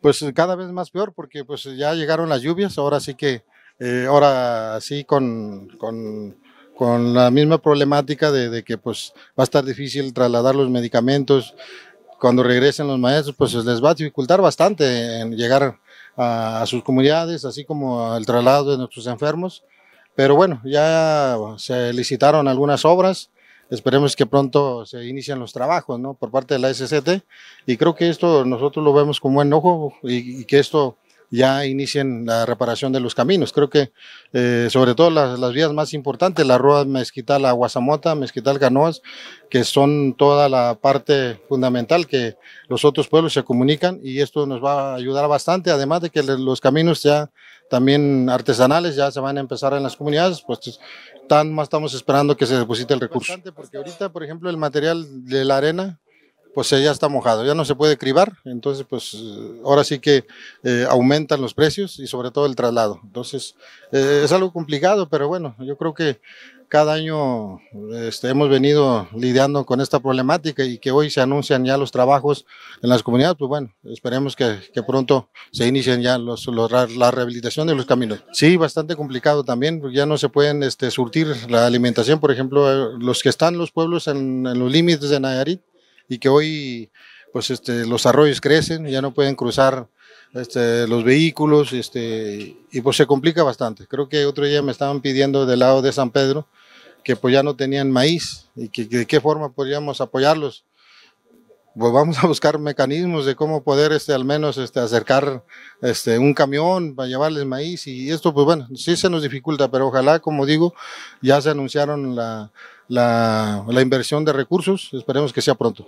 pues eh, cada vez más peor porque pues ya llegaron las lluvias, ahora sí que, eh, ahora sí con, la misma problemática de, que pues va a estar difícil trasladar los medicamentos, cuando regresen los maestros pues les va a dificultar bastante en llegar a, a sus comunidades, así como el traslado de nuestros enfermos, pero bueno, ya se licitaron algunas obras, esperemos que pronto se inicien los trabajos ¿no? por parte de la SCT y creo que esto nosotros lo vemos con buen ojo y, que esto ya inicien la reparación de los caminos. Creo que eh, sobre todo las, vías más importantes, la Rueda Mezquital a Guasamota, Mezquital Canoas, que son toda la parte fundamental que los otros pueblos se comunican y esto nos va a ayudar bastante, además de que los caminos ya también artesanales ya se van a empezar en las comunidades, pues tan más estamos esperando que se deposite el recurso. Porque ahorita, por ejemplo, el material de la arena, pues eh, ya está mojado, ya no se puede cribar, entonces pues eh, ahora sí que eh, aumentan los precios y sobre todo el traslado. Entonces es algo complicado, pero bueno, yo creo que cada año este, hemos venido lidiando con esta problemática y que hoy se anuncian ya los trabajos en las comunidades, pues bueno, esperemos que, pronto se inicien ya los, la rehabilitación de los caminos. Sí, bastante complicado también, porque ya no se pueden este, surtir la alimentación, por ejemplo, eh, los que están los pueblos en, los límites de Nayarit y que hoy pues este, los arroyos crecen, ya no pueden cruzar este, los vehículos este, y pues se complica bastante. Creo que otro día me estaban pidiendo del lado de San Pedro que pues ya no tenían maíz y que, de qué forma podríamos apoyarlos. Pues vamos a buscar mecanismos de cómo poder este, al menos este, acercar este, un camión para llevarles maíz y esto pues bueno, sí se nos dificulta, pero ojalá como digo, ya se anunciaron la inversión de recursos, esperemos que sea pronto.